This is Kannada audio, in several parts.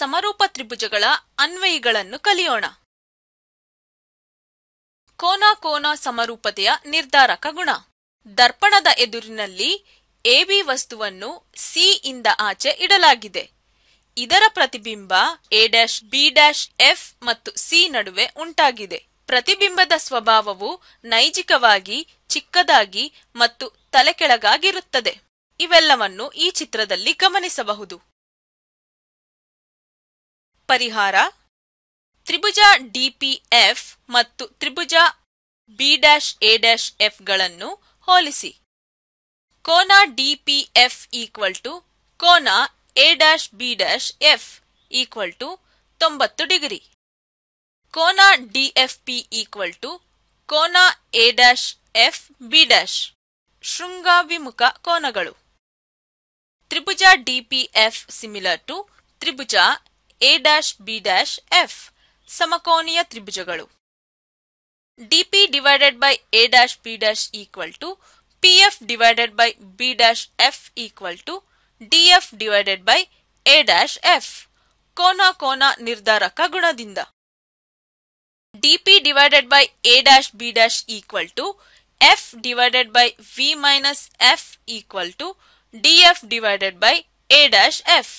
ಸಮರೂಪ ತ್ರಿಭುಜಗಳ ಅನ್ವಯಿಗಳನ್ನು ಕಲಿಯೋಣ ಕೋನ ಕೋನ ಸಮರೂಪತೆಯ ನಿರ್ಧಾರಕ ಗುಣ ದರ್ಪಣದ ಎದುರಿನಲ್ಲಿ ಎಬಿ ವಸ್ತುವನ್ನು ಸಿ ಇಂದ ಆಚೆ ಇಡಲಾಗಿದೆ ಇದರ ಪ್ರತಿಬಿಂಬ A dash B dash F ಮತ್ತು ಸಿ ನಡುವೆ ಉಂಟಾಗಿದೆ ಪ್ರತಿಬಿಂಬದ ಸ್ವಭಾವವು ನೈಜಿಕವಾಗಿ ಚಿಕ್ಕದಾಗಿ ಮತ್ತು ತಲೆಕೆಳಗಾಗಿರುತ್ತದೆ ಇವೆಲ್ಲವನ್ನು ಈ ಚಿತ್ರದಲ್ಲಿ ಗಮನಿಸಬಹುದು ಪರಿಹಾರ ತ್ರಿಭುಜ ಡಿಪಿಎಫ್ ಮತ್ತು ತ್ರಿಭುಜ ಬಿ ಡ್ಯಾಶ್ ಎ ಡ್ಯಾಶ್ ಎಫ್ಗಳನ್ನು ಹೋಲಿಸಿ ಕೋನ ಡಿಪಿಎಫ್ ಈಕ್ವಲ್ ಟು ಕೋನ A dash B dash F equal to ತೊಂಬತ್ತು ಡಿಗ್ರಿ ಕೋನ ಡಿಎಫ್ಪಿ ಈಕ್ವಲ್ ಟು ಕೋನ A dash F B dash ಶೃಂಗಾಭಿಮುಖ ಕೋನಗಳು ತ್ರಿಭುಜ ಡಿಪಿಎಫ್ ಸಿಮಿಲರ್ ಟು ತ್ರಿಭುಜ A dash B dash F ಸಮಕೋನೀಯ ತ್ರಿಭುಜಗಳು DP divided by A dash B dash equal to P F divided by B dash F equal to D F divided by A dash F ಕೋನ ಕೋನ ನಿರ್ಧಾರಕ ಗುಣದಿಂದ DP divided by A dash B dash equal to F divided by V minus F equal to D F divided by A dash F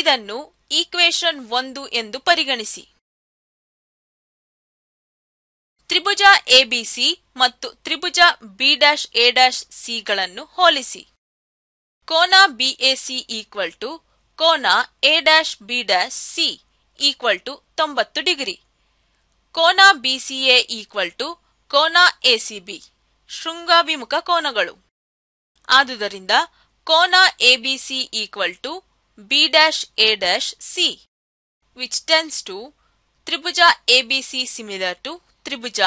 ಇದನ್ನು ಈಕ್ವೇಶನ್ ಒಂದು ಎಂದು ಪರಿಗಣಿಸಿ ತ್ರಿಭುಜ ಎಬಿಸಿ ಮತ್ತು ತ್ರಿಭುಜ ಬಿ ಡ್ಯಾಶ್ ಎ ಡ್ಯಾಶ್ ಸಿಗಳನ್ನು ಹೋಲಿಸಿ ಕೋನ ಬಿಎಸಿ ಈಕ್ವಲ್ ಟು ಕೋನ A dash B dash C equal to ತೊಂಬತ್ತು ಡಿಗ್ರಿ ಕೋನ ಬಿಸಿಎ ಈಕ್ವಲ್ ಟು ಕೋನ ಎಸಿಬಿ ಶೃಂಗಾಭಿಮುಖ ಕೋನಗಳು ಆದುದರಿಂದ ಕೋನ ABC equal to A dash C which tends to ತ್ರಿಭುಜ A B C similar to ತ್ರಿಭುಜ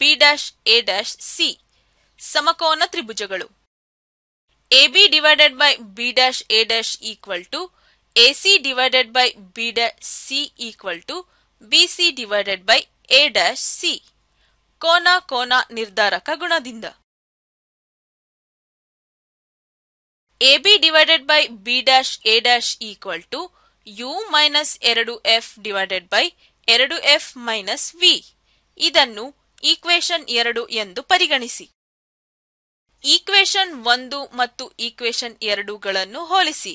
B dash A dash C ಸಮಕೋನ ತ್ರಿಭುಜಗಳು A B divided by B dash A dash equal to A C divided by B dash C equal to B C divided by A dash C ಕೋನ ಕೋನ ನಿರ್ಧಾರಕ ಗುಣದಿಂದ by B by A dash equal to U minus ಎರಡು ಎಫ್ ಡಿವೈಡೆಡ್ ಬೈ ಎರಡು ಎಫ್ ಮೈನಸ್ ವಿ ಇದನ್ನು ಈಕ್ವೇಶನ್ ಎರಡು ಎಂದು ಪರಿಗಣಿಸಿ ಈಕ್ವೇಶನ್ ಒಂದು ಮತ್ತು ಈಕ್ವೇಶನ್ ಎರಡುಗಳನ್ನು ಹೋಲಿಸಿ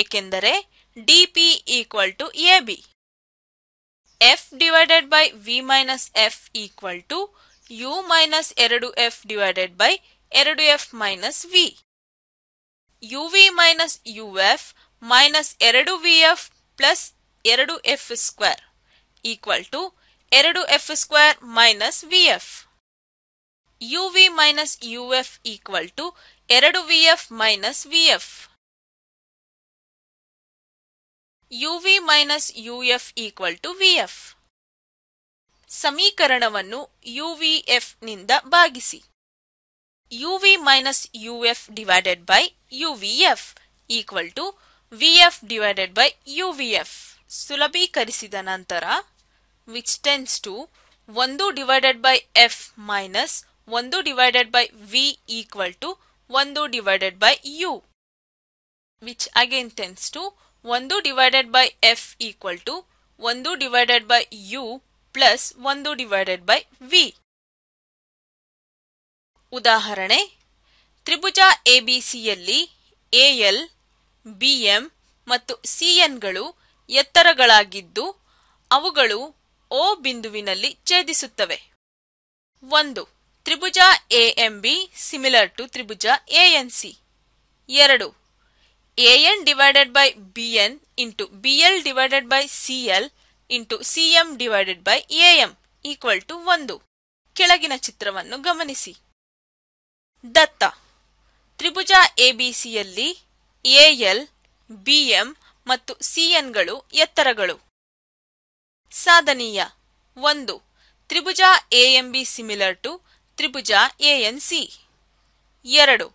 ಏಕೆಂದರೆ DP equal to A B F divided by V minus F equal to U minus ಎರಡು ಎಫ್ ಡಿವೈಡೆಡ್ ಬೈ ಎರಡು F minus V UV minus U F minus ಎರಡು ವಿ ಎಫ್ ಪ್ಲಸ್ ಎರಡು ಎಫ್ ಸ್ಕ್ವೇರ್ ಈಕ್ವಲ್ ಟು ಎರಡು F square minus V F U V minus U F equal to ಎರಡು V F minus V F U V minus U F equal to V F ಸಮೀಕರಣವನ್ನು ಯು ವಿ ಎಫ್ ನಿಂದ ಭಾಗಿಸಿ UV minus UF divided by UVF equal to VF divided by UVF. Sulabi karisidanantara which tends to 1 divided by F minus 1 divided by V equal to 1 divided by U which again tends to 1 divided by F equal to 1 divided by U plus 1 divided by V. ಉದಾಹರಣೆ ತ್ರಿಭುಜ ಎಬಿಸಿಯಲ್ಲಿ ಎಎಲ್ ಬಿಎಂ ಮತ್ತು ಸಿಎನ್ಗಳು ಎತ್ತರಗಳಾಗಿದ್ದು ಅವುಗಳು ಓ ಬಿಂದುವಿನಲ್ಲಿ ಛೇದಿಸುತ್ತವೆ ಒಂದು ತ್ರಿಭುಜ ಎಎಂಬಿ ಸಿಮಿಲರ್ ಟು ತ್ರಿಭುಜ ಎಎನ್ಸಿ ಎರಡು AN divided by BN into BL divided by CL into CM divided by AM equal to ಒಂದು ಕೆಳಗಿನ ಚಿತ್ರವನ್ನು ಗಮನಿಸಿ ದತ್ತ ತ್ರಿಭುಜ ಎಬಿಸಿಯಲ್ಲಿ ಎಎಲ್ ಬಿಎಂ ಮತ್ತು ಸಿಎನ್ಗಳು ಎತ್ತರಗಳು ಸಾಧನೀಯ ಒಂದು ತ್ರಿಭುಜ ಎಎಂಬಿ ಸಿಮಿಲರ್ ಟು ತ್ರಿಭುಜ ಎಎನ್ ಸಿ ಎರಡು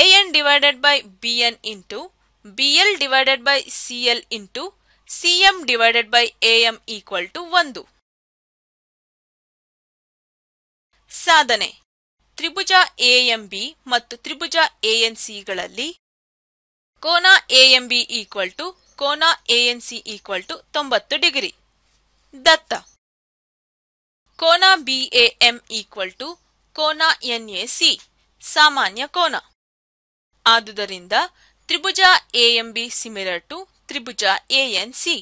AN divided by BN into BL divided by CL into CM divided by AM equal to ಒಂದು ಸಾಧನೆ ತ್ರಿಭುಜ ಎಎಂಬಿ ಮತ್ತು ತ್ರಿಭುಜ ಎಎನ್ಸಿಗಳಲ್ಲಿ ಕೋನ ಎಎಂಬಿ ಈಕ್ವಲ್ ಟು ಕೋನ ಎಎನ್ಸಿ ಈಕ್ವಲ್ ಟು ತೊಂಬತ್ತು ಡಿಗ್ರಿ ದತ್ತ ಕೋನ ಬಿಎಎಂ ಈಕ್ವಲ್ ಟು ಕೋನ ಎನ್ಎಸಿ ಸಾಮಾನ್ಯ ಕೋನ ಆದುದರಿಂದ ತ್ರಿಭುಜ ಎಎಂಬಿ ಸಿಮಿಲರ್ ಟು ತ್ರಿಭುಜ ಎಎನ್ಸಿ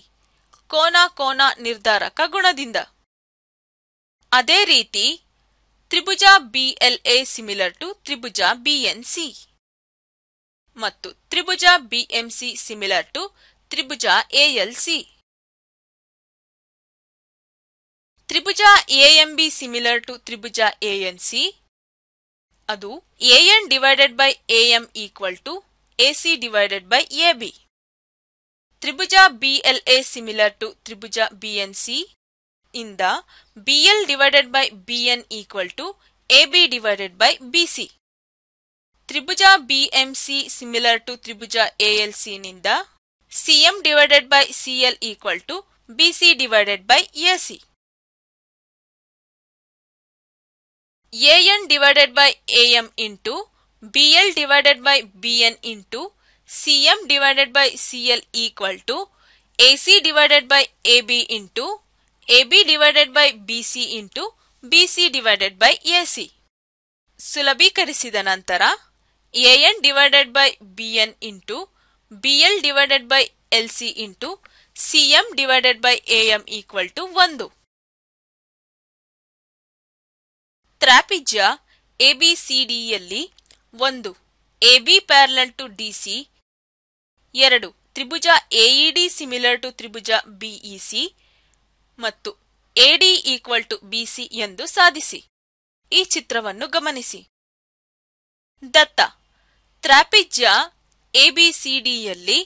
ಕೋನ ಕೋನ ನಿರ್ಧಾರಕ ಗುಣದಿಂದ ಅದೇ ರೀತಿ ತ್ರಿಭುಜ ಬಿಎಲ್ಎ ಸಿಮಿಲರ್ ಟು ತ್ರಿಭುಜ ಬಿಎನ್ಸಿ ಮತ್ತು ತ್ರಿಭುಜ ಬಿಎಂಸಿ ಸಿಮಿಲರ್ ಟು ತ್ರಿಭುಜ ತ್ರಿಲ್ಸಿ ತ್ರಿಭುಜ ಎಎಂಬಿ ಸಿಮಿಲರ್ ಟು ತ್ರಿಭುಜ ಅದು ANCN divided by AM equal to AC divided by ತ್ರಿಭುಜ ಎಲ್ಎ ಸಿಮಿಲರ್ ಟು ತ್ರಿಭುಜ BNC in the BL divided by BN equal to AB divided by BC. Tribuja BMC similar to Tribuja ALC. in the CM divided by CL equal to BC divided by AC. AN divided by AM into BL divided by BN into CM divided by CL equal to AC divided by AB into AB divided by BC into divided by by AC. ಸುಲಭೀಕರಿಸಿದ ನಂತರ A N divided by B N into B L divided by L C into C M divided by A M equal to ಒಂದು ತ್ರಾಪಿಜ್ಯ ಎ ಬಿ ಸಿ ಡಿಯಲ್ಲಿ ಒಂದು A B parallel to D C ಎರಡು ತ್ರಿಭುಜ ಎಇಡಿ ಸಿಮಿಲರ್ ಟು ತ್ರಿಭುಜ ಬಿಇಸಿ ಮತ್ತು ಎಡಿ ಈಕ್ವಲ್ ಟು ಬಿಸಿ ಎಂದು ಸಾಧಿಸಿ ಈ ಚಿತ್ರವನ್ನು ಗಮನಿಸಿ ದತ್ತ ತ್ರಾಪಿಜ್ಯ ಎಬಿಸಿಡಿಯಲ್ಲಿ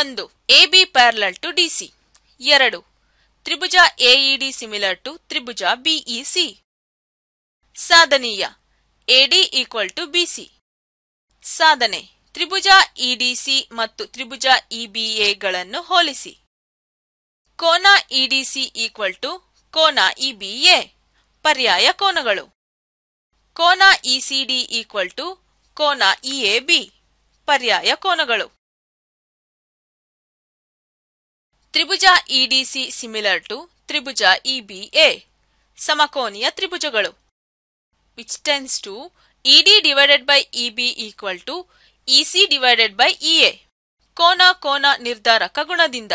ಒಂದು ಎಬಿ ಪ್ಯಾರಲಲ್ ಟು ಡಿಸಿ ಎರಡು ತ್ರಿಭುಜ ಎಇಡಿ ಸಿಮಿಲರ್ ಟು ತ್ರಿಭುಜ ಬಿಇಸಿ e ಸಾಧನೀಯ ಎಡಿ ಈಕ್ವಲ್ ಟು ಬಿಸಿ ಸಾಧನೆ ತ್ರಿಭುಜ ಇಡಿಸಿ e ಮತ್ತು ತ್ರಿಭುಜ ಇಬಿಎಗಳನ್ನು e ಹೋಲಿಸಿ ಕೋನ ಇಡಿಸಿ ಈಕ್ವಲ್ ಟು ಕೋನ ಇಬಿಎ e ಪರ್ಯಾಯ ಕೋನಗಳು ಕೋನ ಇಸಿಡಿ ಈಕ್ವಲ್ ಟು ಕೋನ ಇಎಬಿ e ಪರ್ಯಾಯ ಕೋನಗಳು ತ್ರಿಭುಜ ಇಡಿಸಿ ಸಿಮಿಲರ್ ಟು ತ್ರಿಭುಜ ಇಬಿಎ e ಸಮಕೋನೀಯ ತ್ರಿಭುಜಗಳು which tends to ED divided by EB equal to EC divided by EA ಕೋನ ಕೋನ ನಿರ್ಧಾರಕ ಗುಣದಿಂದ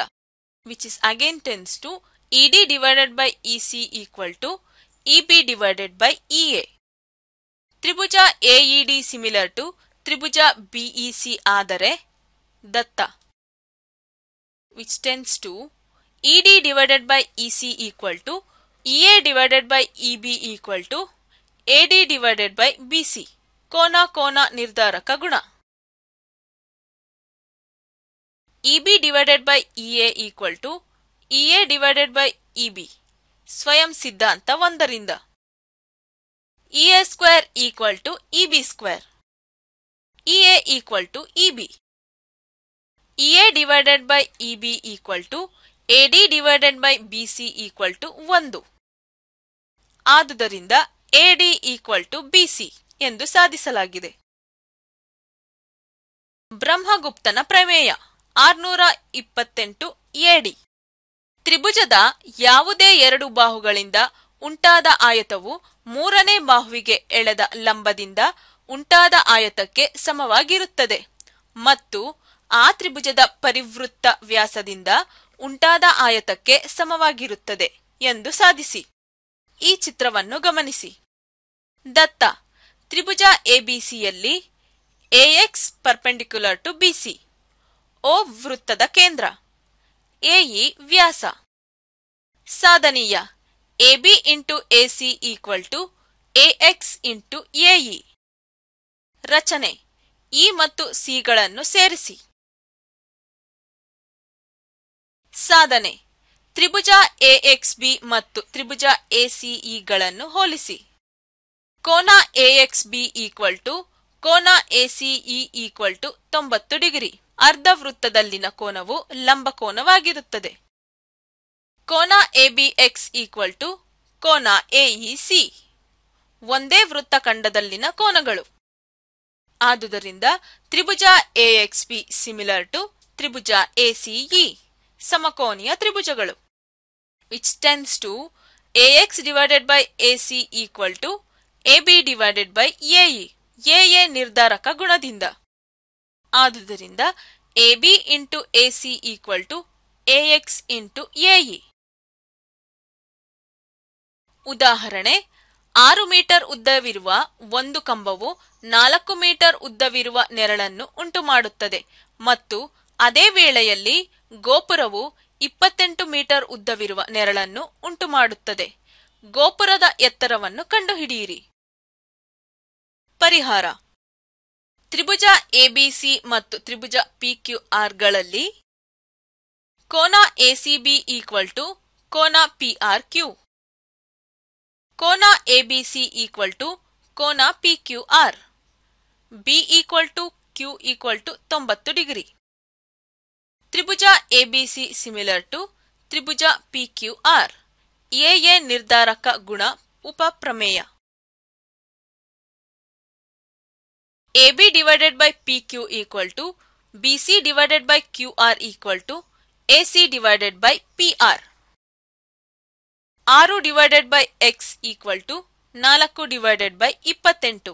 which is again tends to ED divided by EC equal to EB divided by EA. Tribuja AED similar to Tribuja BEC adare datta which tends to ED divided by EC equal to EA divided by EB equal to AD divided by BC. Kona kona ನಿರ್ಧಾರಕ ಗುಣ EB divided by EA equal to EA divided by EB. ಸ್ವಯಂ ಸಿದ್ಧಾಂತ ಒಂದರಿಂದ E A square equal to E B square E A equal to E B E A divided by E B equal to A D divided by B C equal to ಒಂದು ಆದುದರಿಂದ A D equal to B C ಎಂದು ಸಾಧಿಸಲಾಗಿದೆ ಬ್ರಹ್ಮಗುಪ್ತನ ಪ್ರಮೇಯ ಆರ್ನೂರ ಇಪ್ಪತ್ತೆಂಟು ಎಡಿ ತ್ರಿಭುಜದ ಯಾವುದೇ ಎರಡು ಬಾಹುಗಳಿಂದ ಉಂಟಾದ ಆಯತವು ಮೂರನೇ ಬಾಹುವಿಗೆ ಎಳೆದ ಲಂಬದಿಂದ ಉಂಟಾದ ಆಯತಕ್ಕೆ ಸಮವಾಗಿರುತ್ತದೆ ಮತ್ತು ಆ ತ್ರಿಭುಜದ ಪರಿವೃತ್ತ ವ್ಯಾಸದಿಂದ ಉಂಟಾದ ಆಯತಕ್ಕೆ ಸಮವಾಗಿರುತ್ತದೆ ಎಂದು ಸಾಧಿಸಿ ಈ ಚಿತ್ರವನ್ನು ಗಮನಿಸಿ ದತ್ತ ತ್ರಿಭುಜ ಎಬಿಸಿಯಲ್ಲಿ AX perpendicular to BC O ವೃತ್ತದ ಕೇಂದ್ರ ಎಇ ವ್ಯಾಸ ಸಾಧನೀಯ AB into AC equal to AX into AE ರಚನೆ ಇ ಮತ್ತು ಸಿಗಳನ್ನು ಸೇರಿಸಿ ಸಾಧನೆ ತ್ರಿಭುಜ ಎಎಕ್ಸ್ ಬಿ ಮತ್ತು ತ್ರಿಭುಜ ಎಸಿಇಗಳನ್ನು ಹೋಲಿಸಿ ಕೋನ ಎಎಕ್ಸ್ ಬಿ ಈಕ್ವಲ್ ಟು ಕೋನ ಎಸಿಇ ಈಕ್ವಲ್ ಟು ತೊಂಬತ್ತು ಡಿಗ್ರಿ ವೃತ್ತದಲ್ಲಿನ ಕೋನವು ಲಂಬಕೋನವಾಗಿರುತ್ತದೆ ಕೋನ ಎಬಿಎಕ್ಸ್ ಈಕ್ವಲ್ ಟು ಕೋನ ಎಇಸಿ e ಒಂದೇ ವೃತ್ತಖಂಡದಲ್ಲಿನ ಕೋನಗಳು ಆದುದರಿಂದ ತ್ರಿಭುಜ ಎಎಕ್ಸ್ ಬಿ ಸಿಮಿಲರ್ ಟು ತ್ರಿಭುಜ ಎಸಿಇ e ಸಮಕೋನೀಯ ತ್ರಿಭುಜಗಳು which tends to AX divided by AC equal to A B divided by AE A ನಿರ್ಧಾರಕ ಗುಣದಿಂದ ಆದುದರಿಂದ A B into A C equal to A X into AE ಉದಾಹರಣೆ ಆರು ಮೀಟರ್ ಉದ್ದವಿರುವ ಒಂದು ಕಂಬವು ನಾಲ್ಕು ಮೀಟರ್ ಉದ್ದವಿರುವ ನೆರಳನ್ನು ಉಂಟುಮಾಡುತ್ತದೆ ಮತ್ತು ಅದೇ ವೇಳೆಯಲ್ಲಿ ಗೋಪುರವು ಇಪ್ಪತ್ತೆಂಟು ಮೀಟರ್ ಉದ್ದವಿರುವ ನೆರಳನ್ನು ಉಂಟುಮಾಡುತ್ತದೆ ಗೋಪುರದ ಎತ್ತರವನ್ನು ಕಂಡುಹಿಡಿಯಿರಿ ಪರಿಹಾರ ತ್ರಿಭುಜ ಎಬಿಸಿ ಮತ್ತು ತ್ರಿಭುಜ ಪಿಕ್ಯೂಆರ್ಗಳಲ್ಲಿ ಆರ್ಗಳಲ್ಲಿ ಕೋನ ಎಸಿಬಿ ಈಕ್ವಲ್ ಟು ಕೋನ ಪಿಆರ್ ಕ್ಯೂ ಕೋನ ಎಬಿಸಿ ಈಕ್ವಲ್ ಟು ಕೋನ P Q R B equal to Q equal to ತೊಂಬತ್ತು ಡಿಗ್ರಿ ತ್ರಿಭುಜ ಎಬಿಸಿ ಸಿಮಿಲರ್ ಟು ತ್ರಿಭುಜ ಪಿ ಕ್ಯೂ ಆರ್ ಎಎ ನಿರ್ಧಾರಕ ಗುಣ ಉಪಪ್ರಮೇಯ divided by P Q equal to BC divided by Q R equal to divided by P R ಆರು divided by X equal to ನಾಲ್ಕು ಡಿವೈಡೆಡ್ ಬೈ ಬೈ ಇಪ್ಪತ್ತೆಂಟು ಇಪ್ಪತ್ತೆಂಟು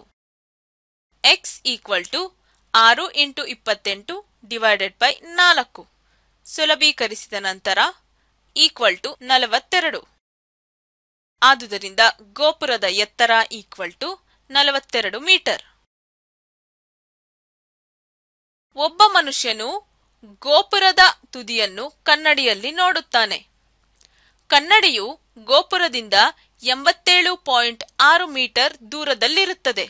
ಎಕ್ಸ್ ಈಕ್ವಲ್ ಟು ಆರು ಡಿವೈಡೆಡ್ ನಾಲ್ಕು ಸುಲಭೀಕರಿಸಿದ ನಂತರ ಈಕ್ವಲ್ ಟು ನಲವತ್ತೆರಡು ಆದುದರಿಂದ ಗೋಪುರದ ಎತ್ತರ ಈಕ್ವಲ್ ಟು ನಲವತ್ತೆರಡು ಮೀಟರ್ ಒಬ್ಬ ಮನುಷ್ಯನು ಗೋಪುರದ ತುದಿಯನ್ನು ಕನ್ನಡಿಯಲ್ಲಿ ನೋಡುತ್ತಾನೆ ಕನ್ನಡಿಯು ಗೋಪುರದಿಂದ ಎಂಬತ್ತೇಳು ಪಾಯಿಂಟ್ ಆರು ಮೀಟರ್ ದೂರದಲ್ಲಿರುತ್ತದೆ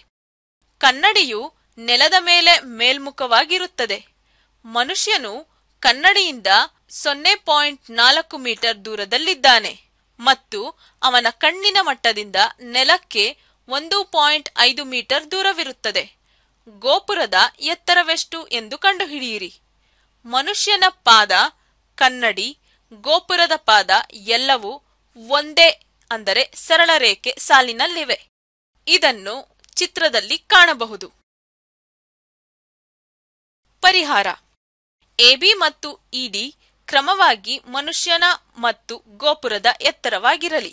ಕನ್ನಡಿಯು ನೆಲದ ಮೇಲೆ ಮೇಲ್ಮುಖವಾಗಿರುತ್ತದೆ ಮನುಷ್ಯನು ಕನ್ನಡಿಯಿಂದ ಸೊನ್ನೆ ಪಾಯಿಂಟ್ ನಾಲ್ಕು ಮೀಟರ್ ದೂರದಲ್ಲಿದ್ದಾನೆ ಮತ್ತು ಅವನ ಕಣ್ಣಿನ ಮಟ್ಟದಿಂದ ನೆಲಕ್ಕೆ ಒಂದು ಪಾಯಿಂಟ್ ಐದು ಮೀಟರ್ ದೂರವಿರುತ್ತದೆ ಗೋಪುರದ ಎತ್ತರವೆಷ್ಟು ಎಂದು ಕಂಡುಹಿಡಿಯಿರಿ ಮನುಷ್ಯನ ಪಾದ ಕನ್ನಡಿ ಗೋಪುರದ ಪಾದ ಎಲ್ಲವೂ ಒಂದೇ ಅಂದರೆ ಸರಳ ರೇಖೆ ಸಾಲಿನಲ್ಲಿವೆ ಇದನ್ನು ಚಿತ್ರದಲ್ಲಿ ಕಾಣಬಹುದು ಪರಿಹಾರ ಎಬಿ ಮತ್ತು ಇಡಿ ಕ್ರಮವಾಗಿ ಮನುಷ್ಯನ ಮತ್ತು ಗೋಪುರದ ಎತ್ತರವಾಗಿರಲಿ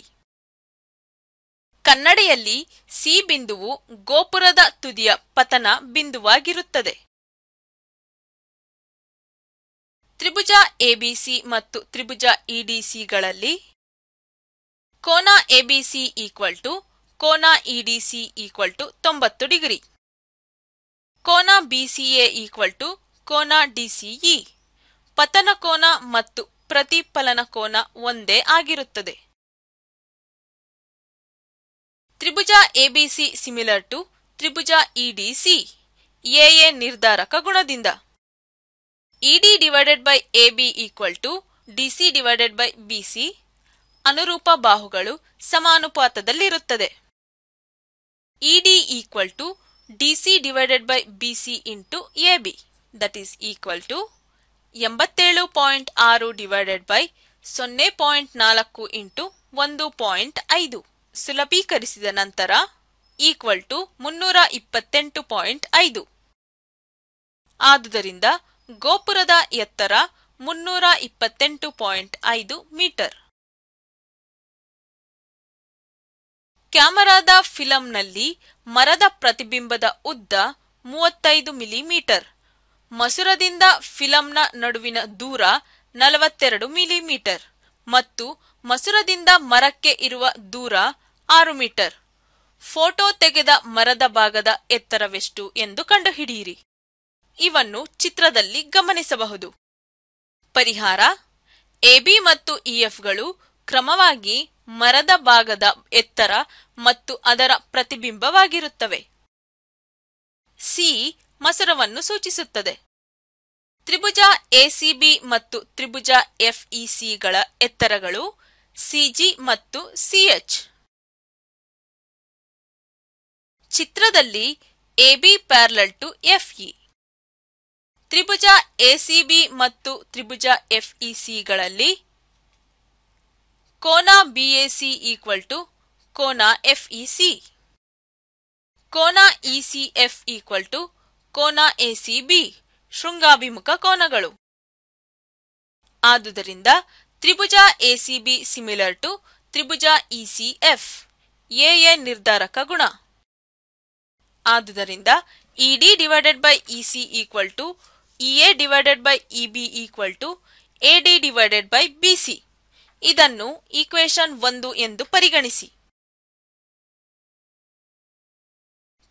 ಕನ್ನಡಿಯಲ್ಲಿ ಸಿ ಬಿಂದುವು ಗೋಪುರದ ತುದಿಯ ಪತನ ಬಿಂದುವಾಗಿರುತ್ತದೆ ತ್ರಿಭುಜ ಎಬಿಸಿ ಮತ್ತು ತ್ರಿಭುಜ ಇಡಿಸಿಗಳಲ್ಲಿ ಕೋನ ಎಬಿಸಿ ಈಕ್ವಲ್ ಟು ಕೋನ ಇಡಿಸಿ ಈಕ್ವಲ್ ಟು ತೊಂಬತ್ತು ಡಿಗ್ರಿ ಕೋನ ಬಿಸಿಎ ಈಕ್ವಲ್ ಟು ಕೋನ ಡಿಸಿಇ ಪತನ ಕೋನ ಮತ್ತು ಪ್ರತಿಫಲನ ಕೋನ ಒಂದೇ ಆಗಿರುತ್ತದೆ ತ್ರಿಭುಜ ಎಬಿಸಿ ಸಿಮಿಲರ್ ಟು ತ್ರಿಭುಜ ಇಡಿಸಿ ಎಎ ನಿರ್ಧಾರಕ ಗುಣದಿಂದ ED divided by A B equal to DC divided by BC ಅನುರೂಪ ಬಾಹುಗಳು ಸಮಾನುಪಾತದಲ್ಲಿರುತ್ತದೆ ED equal to DC divided by BC into A B that is equal to ಎಂಬತ್ತೇಳು ಪಾಯಿಂಟ್ ಆರು ಡಿವೈಡೆಡ್ ಬೈ ಸೊನ್ನೆ ಪಾಯಿಂಟ್ ನಾಲ್ಕು ಇಂಟು ಒಂದು ಪಾಯಿಂಟ್ ಐದು ಸುಲಭೀಕರಿಸಿದ ನಂತರ ಈಕ್ವಲ್ ಟು ಮುನ್ನೂರ ಇಪ್ಪತ್ತೆಂಟು ಪಾಯಿಂಟ್ ಐದು ಆದುದರಿಂದ ಗೋಪುರದ ಎತ್ತರ ಮುನ್ನೂರ ಇಪ್ಪತ್ತೆಂಟು ಪಾಯಿಂಟ್ ಐದು ಮೀಟರ್ ಕ್ಯಾಮರಾದ ಫಿಲಂನಲ್ಲಿ ಮರದ ಪ್ರತಿಬಿಂಬದ ಉದ್ದ ಮೂವತ್ತೈದು ಮಿಲಿಮೀಟರ್ ಮಸುರದಿಂದ ಫಿಲಂನ ನಡುವಿನ ದೂರ ನಲವತ್ತೆರಡು ಮಿಲಿಮೀಟರ್ ಮತ್ತು ಮಸುರದಿಂದ ಮರಕ್ಕೆ ಇರುವ ದೂರ ಆರು ಮೀಟರ್ ಫೋಟೋ ತೆಗೆದ ಮರದ ಭಾಗದ ಎತ್ತರವೆಷ್ಟು ಎಂದು ಕಂಡುಹಿಡಿಯಿರಿ ಇವನ್ನು ಚಿತ್ರದಲ್ಲಿ ಗಮನಿಸಬಹುದು ಪರಿಹಾರ ಎಬಿ ಮತ್ತು ಇಎಫ್ಗಳು ಕ್ರಮವಾಗಿ ಮರದ ಭಾಗದ ಎತ್ತರ ಮತ್ತು ಅದರ ಪ್ರತಿಬಿಂಬವಾಗಿರುತ್ತವೆ ಸಿ ಮಸರವನ್ನು ಸೂಚಿಸುತ್ತದೆ ತ್ರಿಭುಜ ಎಸಿಬಿ ಮತ್ತು ತ್ರಿಭುಜ ಎಫ್ಇಸಿಗಳ ಎತ್ತರಗಳು ಸಿಜಿ ಮತ್ತು ಸಿಎಚ್ ಚಿತ್ರದಲ್ಲಿ A B parallel to FE ತ್ರಿಭುಜ ಎಸಿಬಿ ಮತ್ತು ತ್ರಿಭುಜ ಎಫ್ಇಸಿಗಳಲ್ಲಿ ಕೋನ ಬಿಎಸಿ ಈಕ್ವಲ್ ಟು ಕೋನ ಎಫ್ಇಸಿ ಕೋನ ಇಸಿಎಫ್ ಈಕ್ವಲ್ ಟು ಕೋನ ಎಸಿಬಿ ಶೃಂಗಾಭಿಮುಖ ಕೋನಗಳು ಆದುದರಿಂದ ತ್ರಿಭುಜ ಎಸಿಬಿ ಸಿಮಿಲರ್ ಟು ತ್ರಿಭುಜ ಇಸಿಎಫ್ ಎ ನಿರ್ಧಾರಕ ಗುಣ ಆದುದರಿಂದ D divided by E C equal to E A divided by E B equal to A D divided by B C ಇದನ್ನು ಈಕ್ವೇಶನ್ ಒಂದು ಎಂದು ಪರಿಗಣಿಸಿ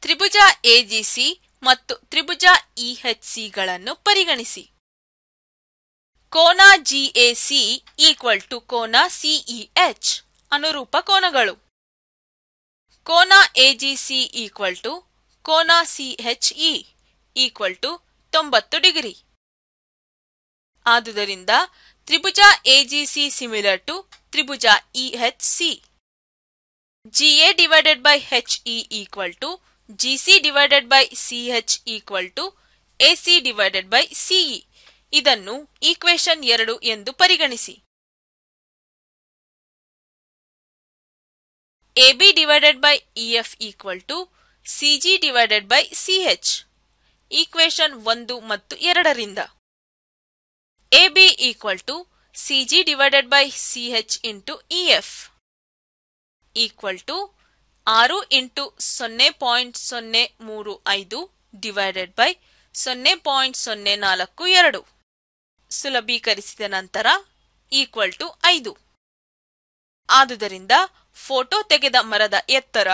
ತ್ರಿಭುಜ ಎಜಿಸಿ ಮತ್ತು ತ್ರಿಭುಜ ಇಎಚ್ಸಿಗಳನ್ನು e ಪರಿಗಣಿಸಿ ಕೋನ ಸಿ ಈಕ್ವಲ್ ಟು ಕೋನ ಸಿಇಎಚ್ e ಅನುರೂಪ ಕೋನಗಳು ಕೋನ ಎಜಿಸಿ ಈಕ್ವಲ್ ಟು ಕೋನ C H E equal to ತೊಂಬತ್ತು ಡಿಗ್ರಿ ಆದುದರಿಂದ ತ್ರಿಭುಜ ಎಜಿಸಿ ಸಿಮಿಲರ್ ಟು ತ್ರಿಭುಜ E H C G A divided by H E equal to G C divided by C H equal to A C divided by CE ಇದನ್ನು ಈಕ್ವೇಶನ್ ಎರಡು ಎಂದು ಪರಿಗಣಿಸಿ A B divided by E F equal to CG divided by CH equation ಒಂದು ಮತ್ತು ಎರಡರಿಂದ A B equal to CG divided by CH into E F equal to ಆರು ಇಂಟು ಸೊನ್ನೆ ಪಾಯಿಂಟ್ ಸೊನ್ನೆ ಮೂರು ಐದು ಡಿವೈಡೆಡ್ ಬೈ ಸೊನ್ನೆ ಪಾಯಿಂಟ್ ಸೊನ್ನೆ ನಾಲ್ಕು ಎರಡು ಸುಲಭೀಕರಿಸಿದ ನಂತರ ಈಕ್ವಲ್ ಟು ಐದು ಆದುದರಿಂದ ಫೋಟೋ ತೆಗೆದ ಮರದ ಎತ್ತರ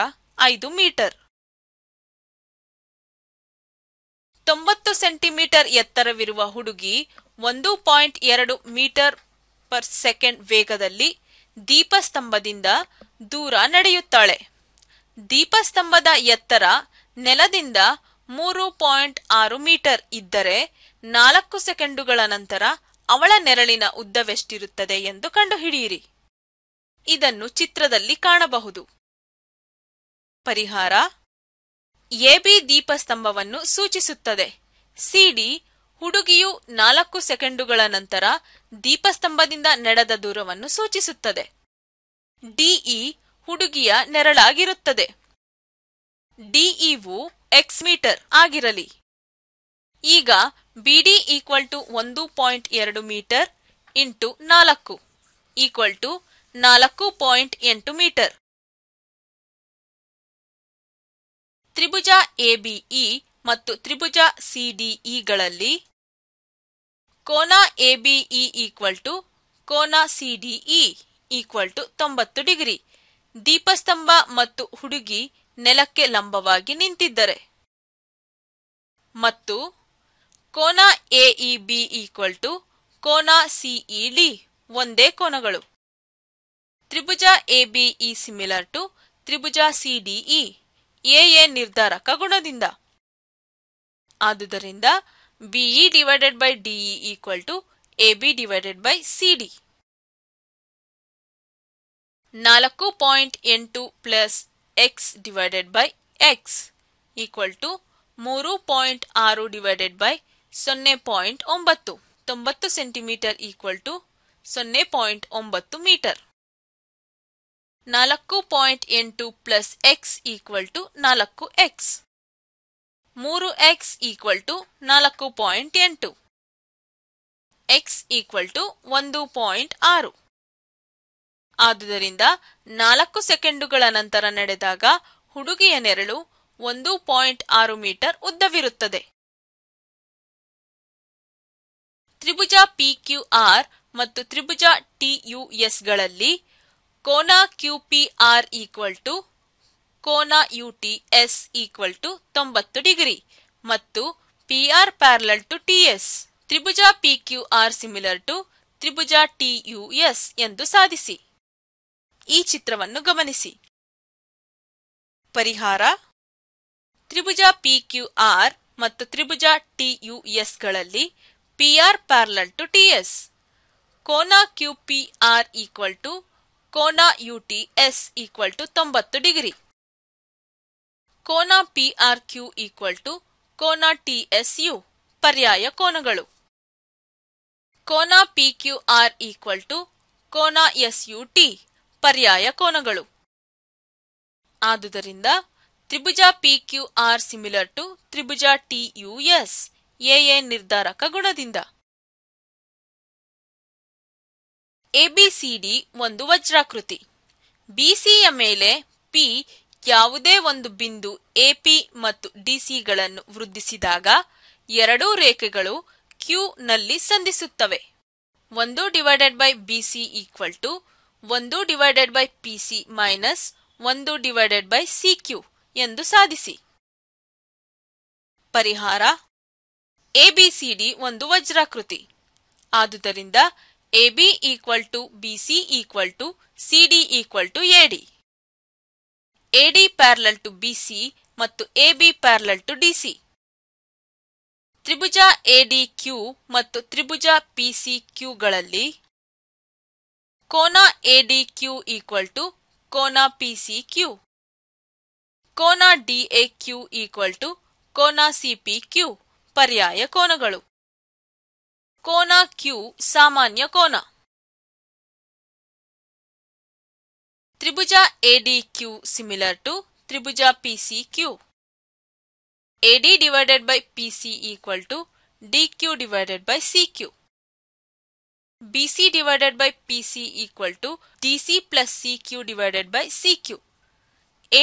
ಐದು ಮೀಟರ್ ತೊಂಬತ್ತು ಸೆಂಟಿಮೀಟರ್ ಎತ್ತರವಿರುವ ಹುಡುಗಿ ಒಂದು ಪಾಯಿಂಟ್ ಎರಡು ಮೀಟರ್ ಪರ್ ಸೆಕೆಂಡ್ ವೇಗದಲ್ಲಿ ದೀಪಸ್ತಂಭದಿಂದ ದೂರ ನಡೆಯುತ್ತಾಳೆ ದೀಪಸ್ತಂಭದ ಎತ್ತರ ನೆಲದಿಂದ ಮೂರು ಪಾಯಿಂಟ್ ಆರು ಮೀಟರ್ ಇದ್ದರೆ ನಾಲ್ಕು ಸೆಕೆಂಡುಗಳ ನಂತರ ಅವಳ ನೆರಳಿನ ಉದ್ದವೆಷ್ಟಿರುತ್ತದೆ ಎಂದು ಕಂಡುಹಿಡಿಯಿರಿ ಇದನ್ನು ಚಿತ್ರದಲ್ಲಿ ಕಾಣಬಹುದು ಪರಿಹಾರ ಎಬಿ ದೀಪಸ್ತಂಭವನ್ನು ಸೂಚಿಸುತ್ತದೆ ಸಿಡಿ ಹುಡುಗಿಯು ನಾಲ್ಕು ಸೆಕೆಂಡುಗಳ ನಂತರ ದೀಪಸ್ತಂಭದಿಂದ ನಡೆದ ದೂರವನ್ನು ಸೂಚಿಸುತ್ತದೆ ಡಿಇ ಹುಡುಗಿಯ ನೆರಳಾಗಿರುತ್ತದೆ ಡಿಇವು ಎಕ್ಸ್ ಮೀಟರ್ ಆಗಿರಲಿ ಈಗ ಬಿಡಿ ಈಕ್ವಲ್ ಟು ಒಂದು ಪಾಯಿಂಟ್ ಎರಡು ಮೀಟರ್ ಇಂಟು ನಾಲ್ಕು ಈಕ್ವಲ್ ಟು ನಾಲ್ಕು ಪಾಯಿಂಟ್ ಎಂಟು ಮೀಟರ್ ತ್ರಿಭುಜ ಎಬಿಇ ಮತ್ತು ತ್ರಿಭುಜ ಸಿಡಿಇಗಳಲ್ಲಿ ಕೋನ ಎಬಿಇ ಈಕ್ವಲ್ ಟು ಕೋನ ಸಿಡಿಇ ಈಕ್ವಲ್ ಟು ತೊಂಬತ್ತು ಡಿಗ್ರಿ ದೀಪಸ್ತಂಭ ಮತ್ತು ಹುಡುಗಿ ನೆಲಕ್ಕೆ ಲಂಬವಾಗಿ ನಿಂತಿದ್ದರೆ ಮತ್ತು ಕೋನ ಎಇಬಿ ಈಕ್ವಲ್ ಟು ಕೋನ ಸಿಇಡಿ ಒಂದೇ ಕೋನಗಳು ತ್ರಿಭುಜ ಎಬಿಇ ಸಿಮಿಲರ್ ಟು ತ್ರಿಭುಜ ಸಿಡಿಇ ಎ ನಿರ್ಧಾರಕ ಗುಣದಿಂದ ಆದುದರಿಂದ BE divided by DE equal to A B divided by CD ನಾಲ್ಕು ಪಾಯಿಂಟ್ ಎಂಟು plus x divided by X equal to ಮೂರು ಪಾಯಿಂಟ್ ಆರು ಡಿವೈಡೆಡ್ ಬೈ ಸೊನ್ನೆ ಪಾಯಿಂಟ್ ಒಂಬತ್ತು ತೊಂಬತ್ತು ಸೆಂಟಿಮೀಟರ್ ಈಕ್ವಲ್ ಟು ಸೊನ್ನೆ ಪಾಯಿಂಟ್ ಒಂಬತ್ತು ಮೀಟರ್ ನಾಲ್ಕು ಪಾಯಿಂಟ್ ಎಂಟು ಪ್ಲಸ್ ಎಕ್ಸ್ ಈಕ್ವಲ್ ಟು ನಾಲ್ಕು ಎಕ್ಸ್ ಮೂರು ಎಕ್ಸ್ ಈಕ್ವಲ್ ಟು ನಾಲ್ಕು ಪಾಯಿಂಟ್ ಎಂಟು ಎಕ್ಸ್ ಈಕ್ವಲ್ ಟು ಒಂದು ಪಾಯಿಂಟ್ ಆರು ಆದುದರಿಂದ ನಾಲ್ಕು ಸೆಕೆಂಡುಗಳ ನಂತರ ನಡೆದಾಗ ಹುಡುಗಿಯ ನೆರಳು ಒಂದು ಪಾಯಿಂಟ್ ಆರು ಮೀಟರ್ ಉದ್ದವಿರುತ್ತದೆ ತ್ರಿಭುಜ ಪಿ ಕ್ಯೂ ಆರ್ ಮತ್ತು ತ್ರಿಭುಜ ಟಿ ಯು ಟಿಯುಎಸ್ಗಳಲ್ಲಿ ಕೋನ Q P R equal to ಕೋನ U T S equal to ತೊಂಬತ್ತು ಡಿಗ್ರಿ ಮತ್ತು P R parallel to T S ತ್ರಿಭುಜ P Q R similar to ತ್ರಿಭುಜ ಟಿ ಯು ಎಸ್ ಎಂದು ಸಾಧಿಸಿ ಈ ಚಿತ್ರವನ್ನು ಗಮನಿಸಿ ಪರಿಹಾರ ತ್ರಿಭುಜ ಪಿ ಕ್ಯೂ ಆರ್ ಮತ್ತು ತ್ರಿಭುಜ ಟಿ ಯು ಎಸ್ಗಳಲ್ಲಿ P R parallel to T S ಕೋನ Q P R equal to ಕೋನ U T S equal to ತೊಂಬತ್ತು ಡಿಗ್ರಿ ಕೋನ P R Q equal to ಕೋನ ಟಿ ಎಸ್ ಯು ಪರ್ಯಾಯ ಕೋನಗಳು ಕೋನ P Q R equal to ಕೋನ ಎಸ್ ಯು ಟಿ ಪರ್ಯಾಯ ಕೋನಗಳು ಆದುದರಿಂದ ತ್ರಿಭುಜ P Q R similar to ತ್ರಿಭುಜ ಟಿ ಯು ಎಸ್ ಎಎ ನಿರ್ಧಾರಕ ಗುಣದಿಂದ ಎಬಿಸಿಡಿ ಒಂದು ವಜ್ರಾಕೃತಿ ಬಿಸಿಯ ಮೇಲೆ ಪಿ ಯಾವುದೇ ಒಂದು ಬಿಂದು ಎಪಿ ಮತ್ತು ಡಿಸಿಗಳನ್ನು ವೃದ್ಧಿಸಿದಾಗ ಎರಡೂ ರೇಖೆಗಳು ಕ್ಯೂನಲ್ಲಿ ಸಂಧಿಸುತ್ತವೆ ಒಂದು divided by BC equal to ಒಂದು ಡಿವೈಡೆಡ್ ಬೈ ಪಿಸಿ ಮೈನಸ್ ಒಂದು ಡಿವೈಡೆಡ್ ಬೈ ಸಿ ಕ್ಯೂ ಎಂದು ಸಾಧಿಸಿ ಪರಿಹಾರ ಎಬಿಸಿಡಿ ಒಂದು ವಜ್ರಾಕೃತಿ ಆದುದರಿಂದ equal to C D equal to A D A D AD to B C ಮತ್ತು ಬಿ ಪ್ಯಾರಲಲ್ ಟು ಡಿಸಿ ತ್ರಿಭುಜ ಡಿ ಕ್ಯೂ ಮತ್ತು ತ್ರಿಭುಜ ಪಿಸಿ ಕ್ಯೂಗಳಲ್ಲಿ ಕೋನ ಡಿ ಕ್ಯೂ ಈಕ್ವಲ್ ಟು ಕೋನ ಸಿ ಕ್ಯೂ ಕೋನ ಎ ಕ್ಯೂ ಈಕ್ವಲ್ ಟು ಕೋನ ಪಿ ಕ್ಯೂ ಪರ್ಯಾಯ ಕೋನಗಳು ಕೋನ ಕ್ಯೂ ಸಾಮಾನ್ಯ ಕೋನ ತ್ರಿಭುಜ ADQ similar to ತ್ರಿಭುಜ PCQ. AD divided by PC equal to DQ divided by CQ. BC divided by PC equal to DC plus CQ divided by CQ.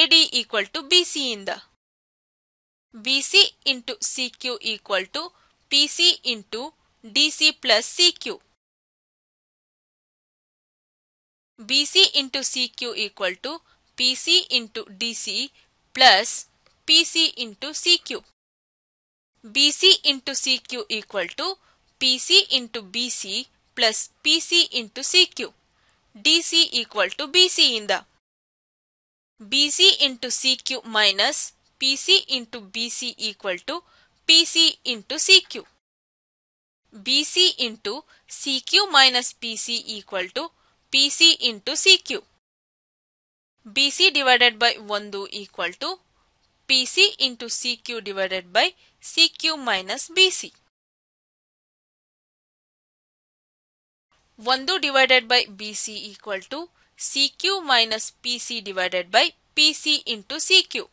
AD equal to BC in the. BC into CQ equal to PC into dc plus cq. bc into cq equal to pc into dc plus pc into cq. bc into cq equal to pc into bc plus pc into cq. dc equal to bc in the bc into cq minus pc into bc equal to pc into cq. BC into CQ minus PC equal to PC into CQ. BC divided by 1 equal to PC into CQ divided by CQ minus BC. 1 divided by BC equal to CQ minus PC divided by PC into CQ.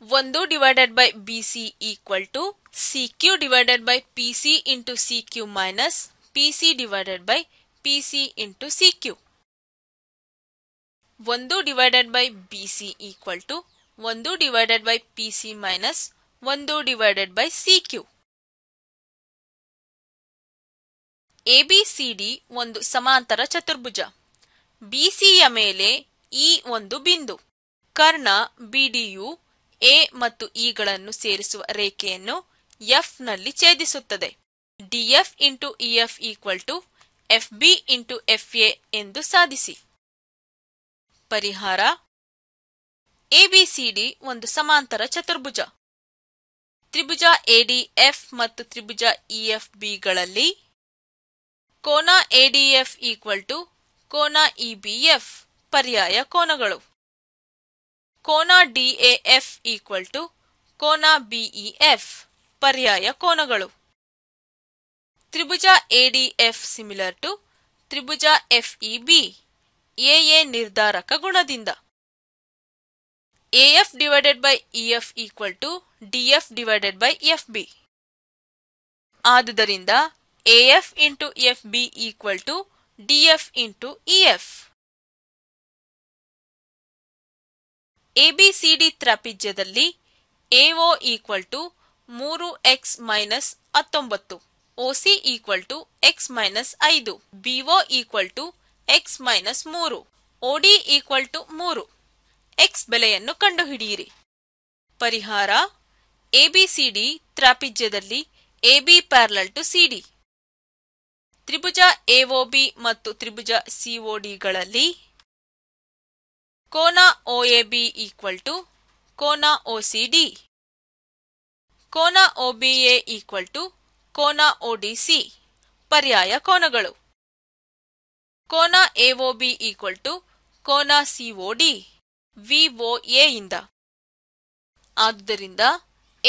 1 divided by BC equal to CQ divided by PC into CQ minus PC divided by PC into CQ. 1 divided by BC equal to 1 divided by PC minus 1 divided by CQ. ABCD B C D ಒಂದು ಸಮಾಂತರ ಚತುರ್ಭುಜ ಬಿಸಿಯ ಮೇಲೆ e. ಒಂದು ಬಿಂದು ಕರ್ಣ ಬಿಡಿಯು a ಮತ್ತು ಇಗಳನ್ನು ಸೇರಿಸುವ ರೇಖೆಯನ್ನು ಎಫ್ ನಲ್ಲಿ ಛೇದಿಸುತ್ತದೆ DF into EF equal to F B into F A ಎಂದು ಸಾಧಿಸಿ ಪರಿಹಾರ ಎಬಿಸಿಡಿ ಒಂದು ಸಮಾಂತರ ಚತುರ್ಭುಜ ತ್ರಿಭುಜ ಎಡಿಎಫ್ ಮತ್ತು ತ್ರಿಭುಜ ಇಎಫ್ e, ಬಿಗಳಲ್ಲಿ ಕೋನ ಎಡಿಎಫ್ ಈಕ್ವಲ್ ಟು ಕೋನ ಇಬಿಎಫ್ e, ಪರ್ಯಾಯ ಕೋನಗಳು ಕೋನ ಡಿಎಎಫ್ ಈಕ್ವಲ್ ಟು ಕೋನ ಬಿಇಎಫ್ ಪರ್ಯಾಯ ಕೋನಗಳು ತ್ರಿಭುಜ ಎಡಿಎಫ್ ಸಿಮಿಲರ್ ಟು ತ್ರಿಭುಜ ಬಿ ಎ ನಿರ್ಧಾರಕ ಗುಣದಿಂದ AF divided by EF equal to DF divided by F B ಆದುದರಿಂದ AF into F B equal to DF into EF ABCD ತ್ರಾಪಿಜ್ಯದಲ್ಲಿ ಎಒ ಈಕ್ವಲ್ ಟು ಮೂರು ಎಕ್ಸ್ ಮೈನಸ್ ಹತ್ತೊಂಬತ್ತು OC equal to x minus ಐದು BO equal to x minus ಮೂರು ಓಡಿ ಈಕ್ವಲ್ ಟು ಮೂರು ಎಕ್ಸ್ ಬೆಲೆಯನ್ನು ಕಂಡುಹಿಡಿಯಿರಿ ಪರಿಹಾರ ಎಬಿಸಿಡಿ ತ್ರಾಪಿಜ್ಯದಲ್ಲಿ ಎಬಿ ಪ್ಯಾರಲಲ್ ಟು ಸಿಡಿ ತ್ರಿಭುಜ ಎಒಬಿ ಮತ್ತು ತ್ರಿಭುಜ ಸಿಒಡಿಗಳಲ್ಲಿ ಕೋನ ಬಿ ಈಕ್ವಲ್ ಟು ಕೋನ ಡಿ ಕೋನ OBA ಈಕ್ವಲ್ ಟು ಕೋನ ಒಡಿಸಿ ಪರ್ಯಾಯ ಕೋನಗಳು ಕೋನ AOB ಈಕ್ವಲ್ ಟು ಕೋನ ಸಿಒಡಿ ವಿಒಎಯಿಂದ ಆದ್ದರಿಂದ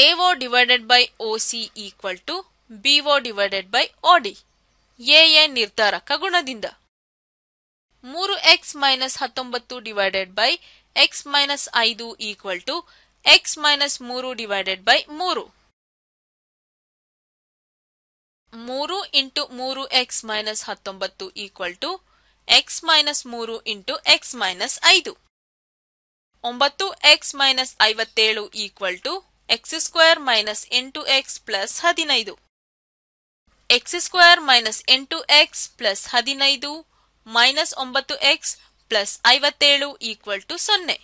AO divided by OC equal to BO divided by OD AA ನಿರ್ಧಾರಕ ಗುಣದಿಂದ ಮೂರು ಎಕ್ಸ್ ಮೈನಸ್ ಹತ್ತೊಂಬತ್ತು ಡಿವೈಡೆಡ್ ಬೈ ಎಕ್ಸ್ ಮೈನಸ್ ಐದು ಈಕ್ವಲ್ ಟು ಎಕ್ಸ್ ಮೈನಸ್ ಮೂರು ಡಿವೈಡೆಡ್ ಬೈ ಮೂರು ಮೂರು ಇಂಟು ಮೂರು ಎಕ್ಸ್ ಮೈನಸ್ ಹತ್ತೊಂಬತ್ತು ಈಕ್ವಲ್ ಟು ಎಕ್ಸ್ ಮೈನಸ್ ಮೂರು ಇಂಟು ಎಕ್ಸ್ ಮೈನಸ್ ಐದು ಒಂಬತ್ತು ಎಕ್ಸ್ ಮೈನಸ್ ಐವತ್ತೇಳು equal to x square minus ಎಂಟು ಎಕ್ಸ್ ಪ್ಲಸ್ ಹದಿನೈದು ಎಕ್ಸ್ ಸ್ಕ್ವೇರ್ ಮೈನಸ್ ಎಂಟು ಎಕ್ಸ್ ಪ್ಲಸ್ ಹದಿನೈದು ಮೈನಸ್ ಒಂಬತ್ತು ಎಕ್ಸ್ ಪ್ಲಸ್ ಐವತ್ತೇಳು ಈಕ್ವಲ್ ಟು ಸೊನ್ನೆ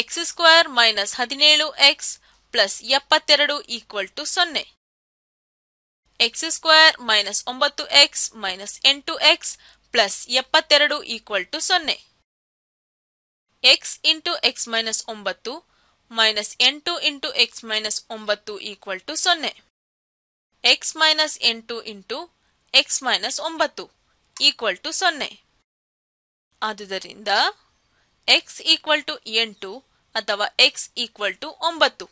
ಎಕ್ಸ್ ಸ್ಕ್ವೇರ್ ಮೈನಸ್ ಹದಿನೇಳು ಎಕ್ಸ್ ಪ್ಲಸ್ ಎಪ್ಪತ್ತೆರಡು ಈಕ್ವಲ್ ಟು ಸೊನ್ನೆ ಎಕ್ಸ್ ಸ್ಕ್ವೇರ್ ಮೈನಸ್ ಒಂಬತ್ತು ಎಕ್ಸ್ ಮೈನಸ್ ಎಂಟು ಎಕ್ಸ್ ಪ್ಲಸ್ ಎಪ್ಪತ್ತೆರಡು ಈಕ್ವಲ್ ಟು ಸೊನ್ನೆ ಎಕ್ಸ್ ಇಂಟು ಎಕ್ಸ್ ಮೈನಸ್ ಒಂಬತ್ತು ಮೈನಸ್ ಎಂಟು ಇಂಟು ಎಕ್ಸ್ ಮೈನಸ್ ಒಂಬತ್ತು ಈಕ್ವಲ್ ಟು ಸೊನ್ನೆ ಎಕ್ಸ್ ಮೈನಸ್ ಎಂಟು ಇಂಟು ಎಕ್ಸ್ ಮೈನಸ್ ಒಂಬತ್ತು ಈಕ್ವಲ್ ಟು ಸೊನ್ನೆ ಆದುದರಿಂದ ಎಕ್ಸ್ ಈಕ್ವಲ್ ಟು ಎಂಟು ಅಥವಾ ಎಕ್ಸ್ ಈಕ್ವಲ್ ಟು ಒಂಬತ್ತು